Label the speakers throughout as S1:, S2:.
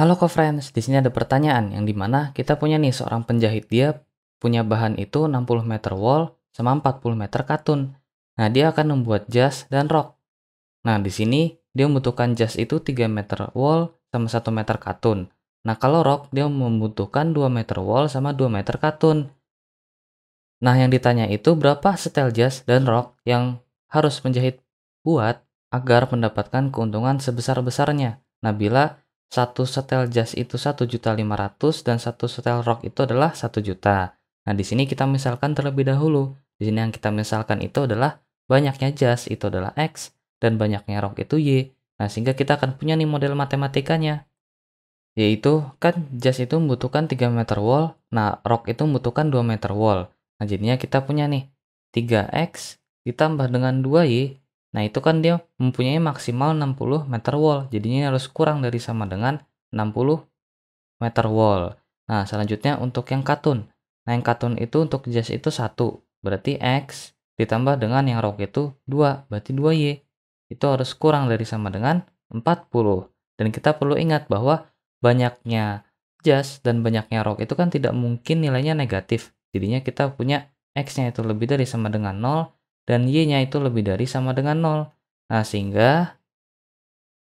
S1: Halo co-friends, di sini ada pertanyaan yang dimana kita punya nih seorang penjahit dia punya bahan itu 60 meter wall sama 40 meter katun. Nah, dia akan membuat jas dan rok. Nah, di sini dia membutuhkan jas itu 3 meter wall sama 1 meter katun. Nah, kalau rok dia membutuhkan 2 meter wall sama 2 meter katun. Nah, yang ditanya itu berapa setel jas dan rok yang harus menjahit buat agar mendapatkan keuntungan sebesar-besarnya. Nah, bila satu setel jazz itu satu juta lima ratus dan satu setel rock itu adalah satu juta. Nah, di sini kita misalkan terlebih dahulu. Di sini yang kita misalkan itu adalah banyaknya jazz itu adalah X dan banyaknya rock itu Y. Nah, sehingga kita akan punya nih model matematikanya. Yaitu kan jazz itu membutuhkan 3 meter wall, nah rock itu membutuhkan 2 meter wall. Nah, jadinya kita punya nih 3X ditambah dengan 2Y Nah itu kan dia mempunyai maksimal 60 meter wall, jadinya harus kurang dari sama dengan 60 meter wall. Nah selanjutnya untuk yang katun. Nah yang katun itu untuk jas itu satu berarti X ditambah dengan yang rok itu 2, berarti 2Y. Itu harus kurang dari sama dengan 40. Dan kita perlu ingat bahwa banyaknya jas dan banyaknya rok itu kan tidak mungkin nilainya negatif. Jadinya kita punya X-nya itu lebih dari sama dengan 0 dan y-nya itu lebih dari sama dengan 0. Nah, sehingga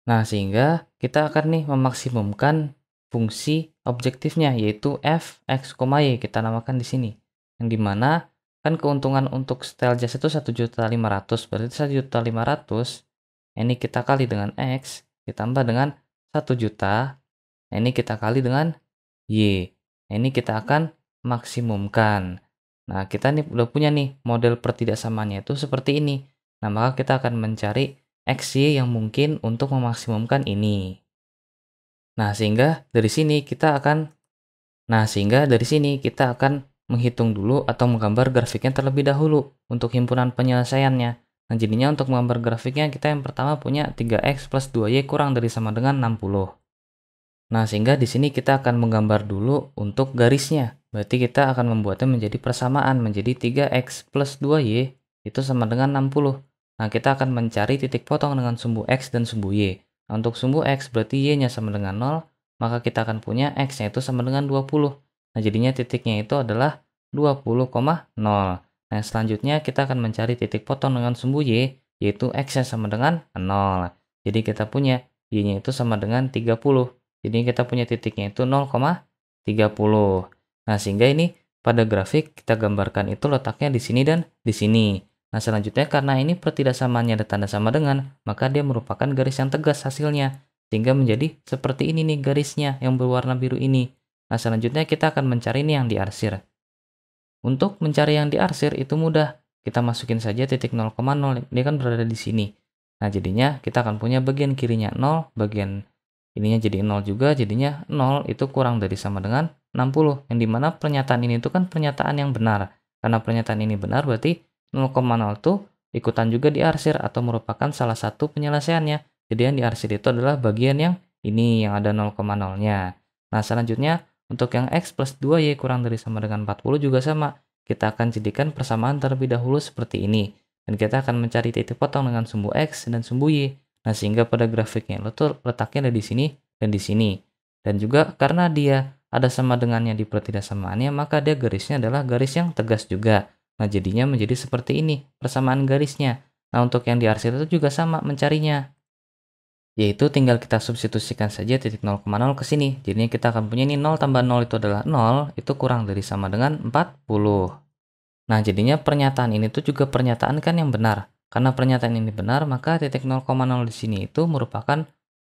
S1: nah sehingga kita akan nih memaksimumkan fungsi objektifnya yaitu f x, y kita namakan di sini. Yang dimana kan keuntungan untuk style jasa itu juta 1.500 berarti juta 1.500 ini kita kali dengan x ditambah dengan 1 juta ini kita kali dengan y ini kita akan maksimumkan Nah, kita nih udah punya nih model pertidaksamaannya itu seperti ini. Nah, maka kita akan mencari x y yang mungkin untuk memaksimumkan ini. Nah, sehingga dari sini kita akan Nah, sehingga dari sini kita akan menghitung dulu atau menggambar grafiknya terlebih dahulu untuk himpunan penyelesaiannya. Nah, jadinya untuk menggambar grafiknya kita yang pertama punya 3x plus 2y kurang dari sama dengan 60. Nah, sehingga di sini kita akan menggambar dulu untuk garisnya. Berarti kita akan membuatnya menjadi persamaan, menjadi 3x plus 2y itu sama dengan 60. Nah, kita akan mencari titik potong dengan sumbu x dan sumbu y. Nah, untuk sumbu x berarti y-nya sama dengan 0, maka kita akan punya x-nya itu sama dengan 20. Nah, jadinya titiknya itu adalah 20,0. Nah, selanjutnya kita akan mencari titik potong dengan sumbu y, yaitu x-nya sama dengan 0. Jadi kita punya y-nya itu sama dengan 30. Jadi kita punya titiknya itu 0,30. Nah, sehingga ini pada grafik kita gambarkan itu letaknya di sini dan di sini. Nah, selanjutnya karena ini pertidaksamaannya ada tanda sama dengan, maka dia merupakan garis yang tegas hasilnya, sehingga menjadi seperti ini nih garisnya yang berwarna biru ini. Nah, selanjutnya kita akan mencari ini yang diarsir. Untuk mencari yang diarsir itu mudah, kita masukin saja titik 0,0, dia kan berada di sini. Nah, jadinya kita akan punya bagian kirinya 0, bagian ininya jadi 0 juga jadinya 0 itu kurang dari sama dengan 60 yang dimana pernyataan ini itu kan pernyataan yang benar karena pernyataan ini benar berarti 0,0 itu ikutan juga diarsir atau merupakan salah satu penyelesaiannya jadi yang diarsir itu adalah bagian yang ini yang ada 0,0 nya nah selanjutnya untuk yang X plus 2Y kurang dari sama dengan 40 juga sama kita akan jadikan persamaan terlebih dahulu seperti ini dan kita akan mencari titik potong dengan sumbu X dan sumbu Y Nah, sehingga pada grafiknya lo tuh letaknya ada di sini dan di sini. Dan juga karena dia ada sama dengannya di pertidaksamaannya, maka dia garisnya adalah garis yang tegas juga. Nah, jadinya menjadi seperti ini, persamaan garisnya. Nah, untuk yang di arsir itu juga sama mencarinya. Yaitu tinggal kita substitusikan saja titik 0,0 ke sini. Jadinya kita akan punya ini 0 tambah 0 itu adalah 0, itu kurang dari sama dengan 40. Nah, jadinya pernyataan ini tuh juga pernyataan kan yang benar. Karena pernyataan ini benar, maka titik 0,0 di sini itu merupakan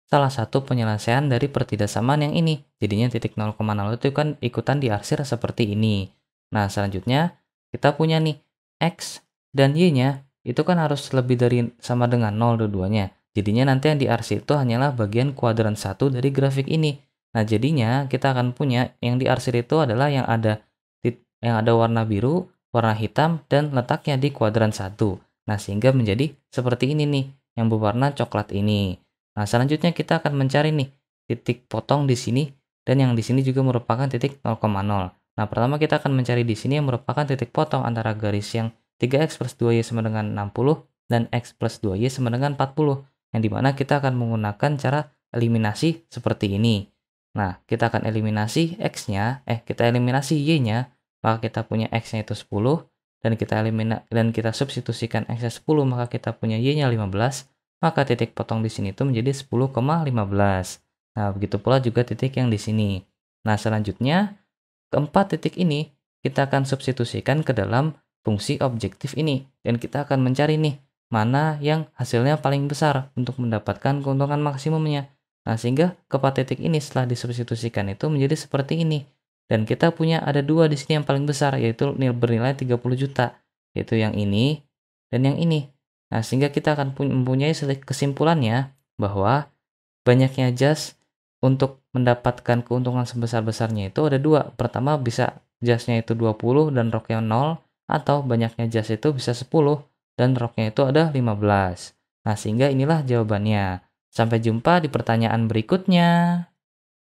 S1: salah satu penyelesaian dari pertidaksamaan yang ini. Jadinya titik 0,0 itu kan ikutan diarsir seperti ini. Nah, selanjutnya kita punya nih X dan Y-nya itu kan harus lebih dari sama dengan 0 dua-duanya. Jadinya nanti yang diarsir itu hanyalah bagian kuadran 1 dari grafik ini. Nah, jadinya kita akan punya yang diarsir itu adalah yang ada yang ada warna biru, warna hitam, dan letaknya di kuadran 1. Nah, sehingga menjadi seperti ini nih, yang berwarna coklat ini. Nah, selanjutnya kita akan mencari nih titik potong di sini dan yang di sini juga merupakan titik 0,0. Nah, pertama kita akan mencari di sini yang merupakan titik potong antara garis yang 3x plus 2y sama dengan 60 dan x plus 2y sama dengan 40 yang dimana kita akan menggunakan cara eliminasi seperti ini. Nah, kita akan eliminasi x-nya, eh kita eliminasi y-nya, maka kita punya x-nya itu 10, dan kita elimina dan kita substitusikan X 10 maka kita punya Y-nya 15 maka titik potong di sini itu menjadi 10,15 nah begitu pula juga titik yang di sini nah selanjutnya keempat titik ini kita akan substitusikan ke dalam fungsi objektif ini dan kita akan mencari nih mana yang hasilnya paling besar untuk mendapatkan keuntungan maksimumnya nah sehingga keempat titik ini setelah disubstitusikan itu menjadi seperti ini dan kita punya ada dua di sini yang paling besar yaitu nil bernilai 30 juta, yaitu yang ini dan yang ini. Nah, sehingga kita akan mempunyai kesimpulannya bahwa banyaknya jas untuk mendapatkan keuntungan sebesar-besarnya itu ada dua. Pertama bisa jasnya itu 20 dan roknya 0 atau banyaknya jas itu bisa 10 dan roknya itu ada 15. Nah, sehingga inilah jawabannya. Sampai jumpa di pertanyaan berikutnya.